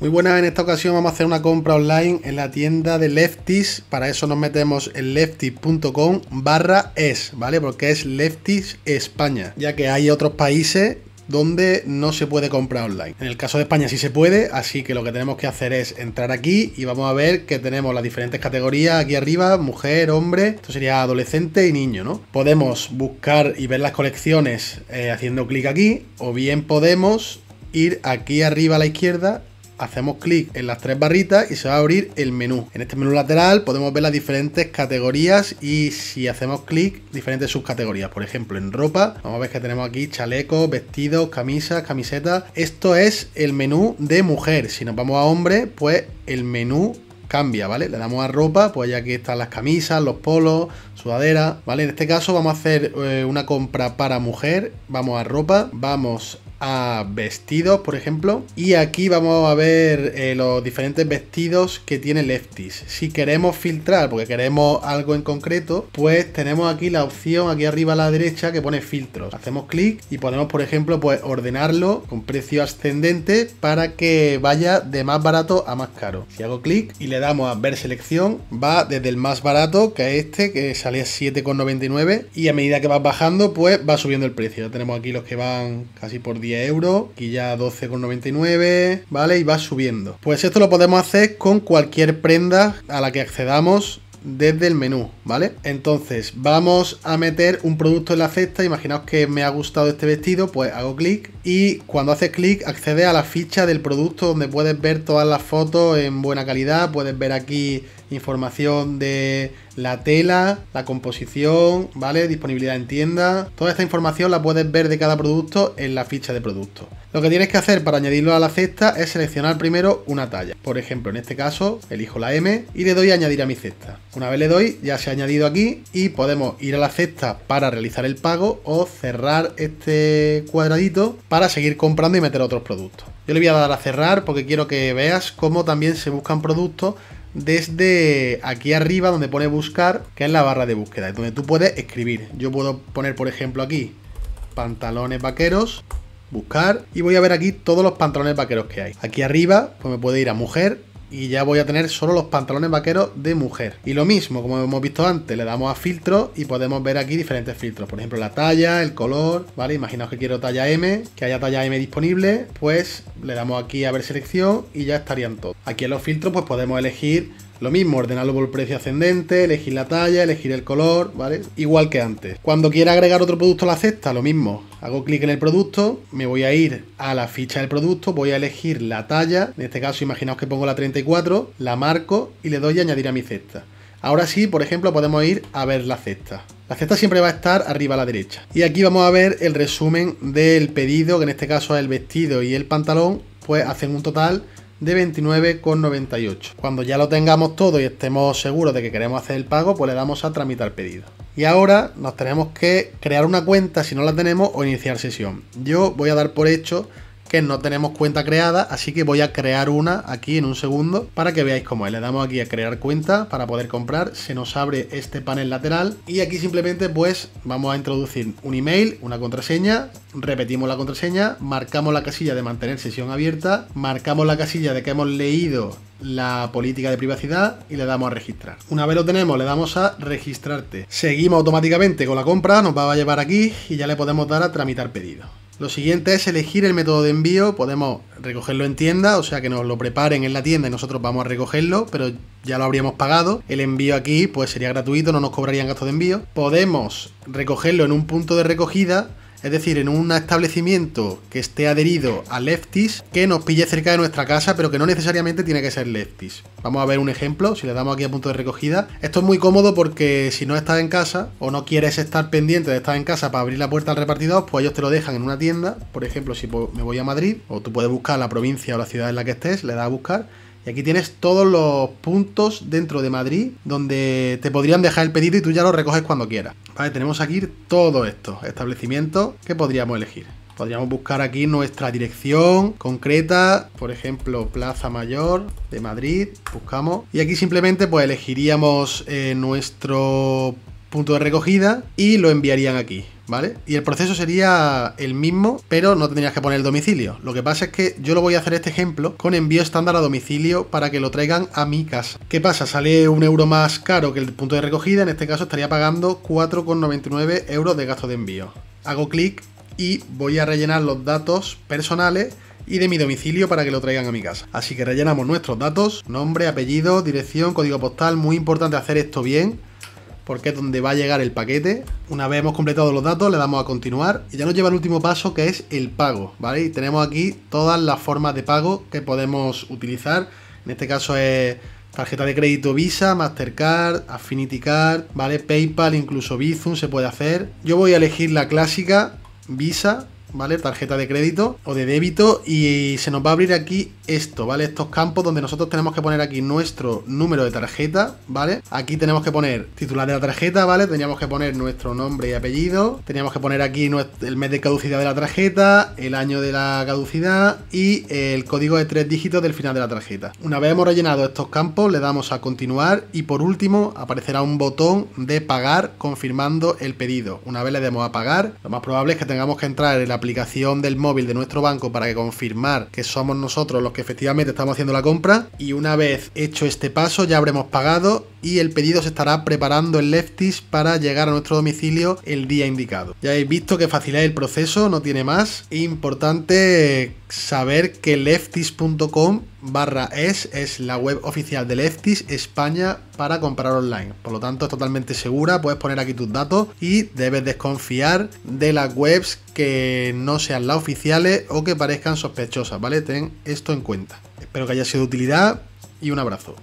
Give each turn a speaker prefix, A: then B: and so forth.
A: Muy buenas, en esta ocasión vamos a hacer una compra online en la tienda de Lefties. Para eso nos metemos en lefties.com barra es, ¿vale? Porque es Lefties España, ya que hay otros países donde no se puede comprar online. En el caso de España sí se puede, así que lo que tenemos que hacer es entrar aquí y vamos a ver que tenemos las diferentes categorías aquí arriba, mujer, hombre, esto sería adolescente y niño, ¿no? Podemos buscar y ver las colecciones eh, haciendo clic aquí, o bien podemos ir aquí arriba a la izquierda hacemos clic en las tres barritas y se va a abrir el menú. En este menú lateral podemos ver las diferentes categorías y si hacemos clic, diferentes subcategorías. Por ejemplo, en ropa, vamos a ver que tenemos aquí chalecos, vestidos, camisas, camisetas. Esto es el menú de mujer. Si nos vamos a hombre, pues el menú cambia, ¿vale? Le damos a ropa, pues ya aquí están las camisas, los polos, sudadera, ¿vale? En este caso vamos a hacer eh, una compra para mujer, vamos a ropa, vamos a vestidos, por ejemplo. Y aquí vamos a ver eh, los diferentes vestidos que tiene Leftis. Si queremos filtrar, porque queremos algo en concreto, pues tenemos aquí la opción, aquí arriba a la derecha, que pone filtros. Hacemos clic y podemos por ejemplo, pues ordenarlo con precio ascendente para que vaya de más barato a más caro. Si hago clic y le damos a ver selección, va desde el más barato, que es este, que salía 7,99. Y a medida que vas bajando, pues va subiendo el precio. Ya tenemos aquí los que van casi por 10 euros, aquí ya 12,99, ¿vale? Y va subiendo. Pues esto lo podemos hacer con cualquier prenda a la que accedamos desde el menú, ¿vale? Entonces, vamos a meter un producto en la cesta. Imaginaos que me ha gustado este vestido, pues hago clic y cuando haces clic accede a la ficha del producto donde puedes ver todas las fotos en buena calidad, puedes ver aquí información de la tela, la composición, ¿vale? Disponibilidad en tienda. Toda esta información la puedes ver de cada producto en la ficha de producto. Lo que tienes que hacer para añadirlo a la cesta es seleccionar primero una talla. Por ejemplo, en este caso, elijo la M y le doy a añadir a mi cesta. Una vez le doy, ya se ha añadido aquí y podemos ir a la cesta para realizar el pago o cerrar este cuadradito para seguir comprando y meter otros productos. Yo le voy a dar a cerrar porque quiero que veas cómo también se buscan productos desde aquí arriba donde pone buscar, que es la barra de búsqueda, es donde tú puedes escribir. Yo puedo poner, por ejemplo, aquí pantalones vaqueros, buscar, y voy a ver aquí todos los pantalones vaqueros que hay. Aquí arriba, pues me puede ir a mujer, y ya voy a tener solo los pantalones vaqueros de mujer. Y lo mismo, como hemos visto antes, le damos a filtro y podemos ver aquí diferentes filtros. Por ejemplo, la talla, el color, ¿vale? Imaginaos que quiero talla M, que haya talla M disponible, pues le damos aquí a ver selección y ya estarían todos. Aquí en los filtros pues podemos elegir lo mismo, ordenarlo por precio ascendente, elegir la talla, elegir el color, ¿vale? Igual que antes. Cuando quiera agregar otro producto a la cesta, lo mismo. Hago clic en el producto, me voy a ir a la ficha del producto, voy a elegir la talla, en este caso imaginaos que pongo la 34, la marco y le doy a añadir a mi cesta. Ahora sí, por ejemplo, podemos ir a ver la cesta. La cesta siempre va a estar arriba a la derecha. Y aquí vamos a ver el resumen del pedido, que en este caso es el vestido y el pantalón, pues hacen un total de 29,98. Cuando ya lo tengamos todo y estemos seguros de que queremos hacer el pago, pues le damos a tramitar pedido. Y ahora nos tenemos que crear una cuenta si no la tenemos o iniciar sesión. Yo voy a dar por hecho que no tenemos cuenta creada, así que voy a crear una aquí en un segundo para que veáis cómo es. Le damos aquí a crear cuenta para poder comprar, se nos abre este panel lateral y aquí simplemente pues vamos a introducir un email, una contraseña, repetimos la contraseña, marcamos la casilla de mantener sesión abierta, marcamos la casilla de que hemos leído la política de privacidad y le damos a registrar. Una vez lo tenemos, le damos a registrarte. Seguimos automáticamente con la compra, nos va a llevar aquí y ya le podemos dar a tramitar pedido. Lo siguiente es elegir el método de envío. Podemos recogerlo en tienda, o sea que nos lo preparen en la tienda y nosotros vamos a recogerlo, pero ya lo habríamos pagado. El envío aquí pues sería gratuito, no nos cobrarían gastos de envío. Podemos recogerlo en un punto de recogida es decir, en un establecimiento que esté adherido a Leftis, que nos pille cerca de nuestra casa, pero que no necesariamente tiene que ser Leftis. Vamos a ver un ejemplo, si le damos aquí a punto de recogida. Esto es muy cómodo porque si no estás en casa o no quieres estar pendiente de estar en casa para abrir la puerta al repartidor, pues ellos te lo dejan en una tienda. Por ejemplo, si me voy a Madrid, o tú puedes buscar la provincia o la ciudad en la que estés, le das a buscar aquí tienes todos los puntos dentro de Madrid donde te podrían dejar el pedido y tú ya lo recoges cuando quieras. Vale, tenemos aquí todos estos establecimientos que podríamos elegir. Podríamos buscar aquí nuestra dirección concreta, por ejemplo, Plaza Mayor de Madrid, buscamos. Y aquí simplemente pues elegiríamos eh, nuestro punto de recogida y lo enviarían aquí, ¿vale? Y el proceso sería el mismo, pero no tendrías que poner el domicilio. Lo que pasa es que yo lo voy a hacer este ejemplo con envío estándar a domicilio para que lo traigan a mi casa. ¿Qué pasa? Sale un euro más caro que el punto de recogida, en este caso estaría pagando 4,99 euros de gasto de envío. Hago clic y voy a rellenar los datos personales y de mi domicilio para que lo traigan a mi casa. Así que rellenamos nuestros datos, nombre, apellido, dirección, código postal, muy importante hacer esto bien porque es donde va a llegar el paquete. Una vez hemos completado los datos, le damos a continuar y ya nos lleva al último paso que es el pago, ¿vale? tenemos aquí todas las formas de pago que podemos utilizar. En este caso es tarjeta de crédito Visa, Mastercard, Affinity Card, ¿vale? PayPal, incluso Bizum se puede hacer. Yo voy a elegir la clásica Visa ¿vale? Tarjeta de crédito o de débito y se nos va a abrir aquí esto, ¿vale? Estos campos donde nosotros tenemos que poner aquí nuestro número de tarjeta, ¿vale? Aquí tenemos que poner titular de la tarjeta, ¿vale? Teníamos que poner nuestro nombre y apellido, teníamos que poner aquí el mes de caducidad de la tarjeta, el año de la caducidad y el código de tres dígitos del final de la tarjeta. Una vez hemos rellenado estos campos, le damos a continuar y por último aparecerá un botón de pagar confirmando el pedido. Una vez le demos a pagar, lo más probable es que tengamos que entrar en la aplicación del móvil de nuestro banco para que confirmar que somos nosotros los que efectivamente estamos haciendo la compra. Y una vez hecho este paso, ya habremos pagado y el pedido se estará preparando en Leftis para llegar a nuestro domicilio el día indicado. Ya habéis visto que facilita el proceso, no tiene más. Importante saber que leftis.com barra es es la web oficial de Leftis España para comprar online. Por lo tanto, es totalmente segura, puedes poner aquí tus datos y debes desconfiar de las webs que no sean las oficiales o que parezcan sospechosas, ¿vale? Ten esto en cuenta. Espero que haya sido de utilidad y un abrazo.